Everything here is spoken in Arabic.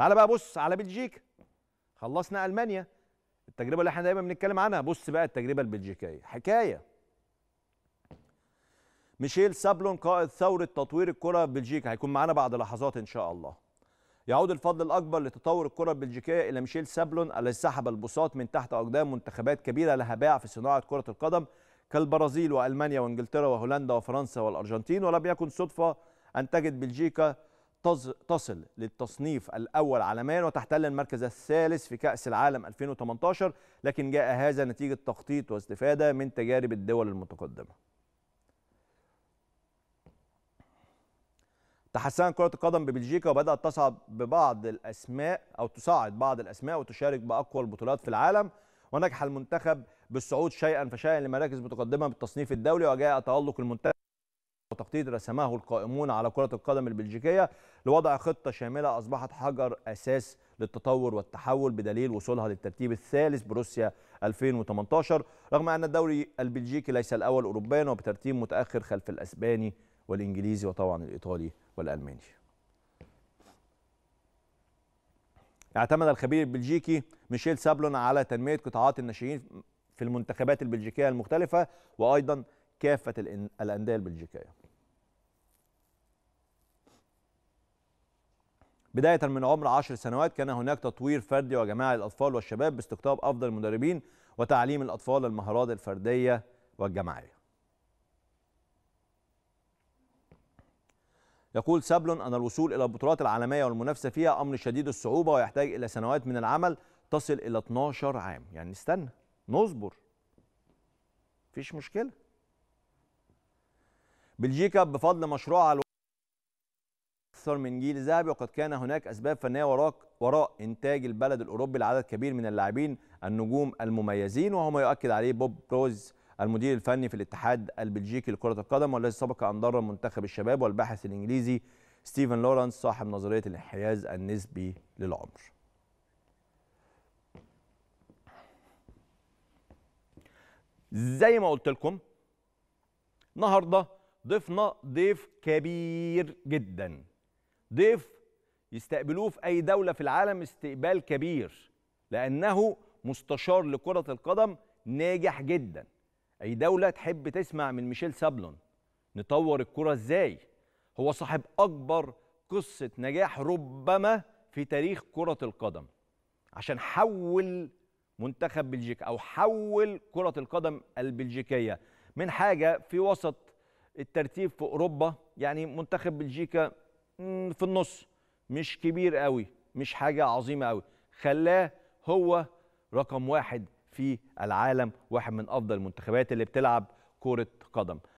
تعال بقى بص على بلجيكا خلصنا المانيا التجربه اللي احنا دايما بنتكلم عنها بص بقى التجربه البلجيكيه حكايه ميشيل سابلون قائد ثوره تطوير الكره بلجيكا هيكون معانا بعد لحظات ان شاء الله يعود الفضل الاكبر لتطور الكره البلجيكيه الى ميشيل سابلون الذي سحب البساط من تحت اقدام منتخبات كبيره لها باع في صناعه كره القدم كالبرازيل والمانيا وانجلترا وهولندا وفرنسا والارجنتين ولم يكن صدفه ان تجد بلجيكا تصل للتصنيف الأول عالميا وتحتل المركز الثالث في كأس العالم 2018 لكن جاء هذا نتيجة تخطيط واستفادة من تجارب الدول المتقدمة تحسن كرة القدم ببلجيكا وبدأت تصعد ببعض الأسماء أو تصعد بعض الأسماء وتشارك بأقوى البطولات في العالم ونجح المنتخب بالصعود شيئا فشيئا لمراكز متقدمة بالتصنيف الدولي وجاء تألق المنتخب وتخطيط رسمه القائمون على كرة القدم البلجيكية لوضع خطة شاملة أصبحت حجر أساس للتطور والتحول بدليل وصولها للترتيب الثالث بروسيا 2018 رغم أن الدوري البلجيكي ليس الأول أوروبيا وبترتيب متأخر خلف الأسباني والإنجليزي وطبعا الإيطالي والألماني اعتمد الخبير البلجيكي ميشيل سابلون على تنمية قطاعات الناشئين في المنتخبات البلجيكية المختلفة وأيضا كافة الأندية البلجيكية بداية من عمر 10 سنوات كان هناك تطوير فردي وجماعي للأطفال والشباب باستقطاب أفضل المدربين وتعليم الأطفال المهارات الفردية والجماعية يقول سابلون أن الوصول إلى البطولات العالمية والمنافسة فيها أمر شديد الصعوبة ويحتاج إلى سنوات من العمل تصل إلى 12 عام يعني نستنى نصبر مفيش مشكلة بلجيكا بفضل مشروعها اكثر من جيل ذهبي وقد كان هناك اسباب فنيه وراء وراء انتاج البلد الاوروبي لعدد كبير من اللاعبين النجوم المميزين وهو ما يؤكد عليه بوب بروز المدير الفني في الاتحاد البلجيكي لكره القدم والذي سبق ان درب منتخب الشباب والباحث الانجليزي ستيفن لورانس صاحب نظريه الانحياز النسبي للعمر. زي ما قلت لكم النهارده ضيفنا ضيف كبير جدا ضيف يستقبلوه في أي دولة في العالم استقبال كبير لأنه مستشار لكرة القدم ناجح جدا أي دولة تحب تسمع من ميشيل سابلون نطور الكرة إزاي هو صاحب أكبر قصة نجاح ربما في تاريخ كرة القدم عشان حول منتخب بلجيكا أو حول كرة القدم البلجيكية من حاجة في وسط الترتيب في أوروبا يعني منتخب بلجيكا في النص مش كبير قوي مش حاجه عظيمه قوي خلاه هو رقم واحد في العالم واحد من افضل المنتخبات اللي بتلعب كره قدم